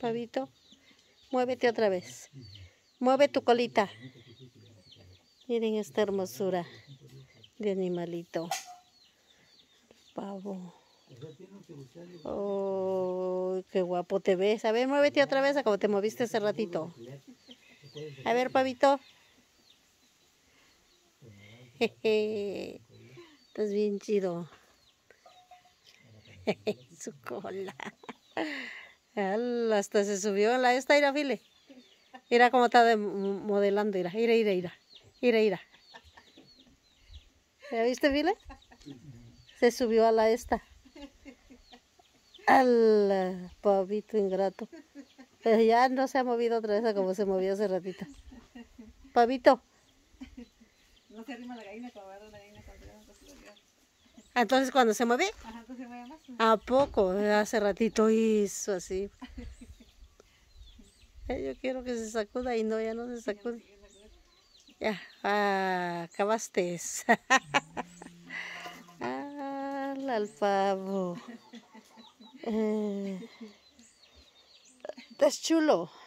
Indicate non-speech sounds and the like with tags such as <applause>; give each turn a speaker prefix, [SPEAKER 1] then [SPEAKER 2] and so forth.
[SPEAKER 1] Pavito, muévete otra vez. Mueve tu colita. Miren esta hermosura de animalito. Pavo. Oh, qué guapo te ves. A ver, muévete otra vez a como te moviste hace ratito. A ver, pavito. Estás bien chido. <laughs> Su cola hasta se subió a la esta, ira, file. Mira como está modelando, ira, ira, ira, ira, ira, ¿Ya viste, file? Se subió a la esta. Al eh, pavito ingrato. Pero ya no se ha movido otra vez como se movió hace ratito. Pavito.
[SPEAKER 2] No se arrima la gallina clavaron entonces cuando se mueve, a poco,
[SPEAKER 1] hace ratito hizo así.
[SPEAKER 3] <laughs>
[SPEAKER 1] Yo quiero que se sacuda y no, ya no se sacude. Ya, ah, acabaste. <laughs> al pavo. <laughs> Eh, estás chulo.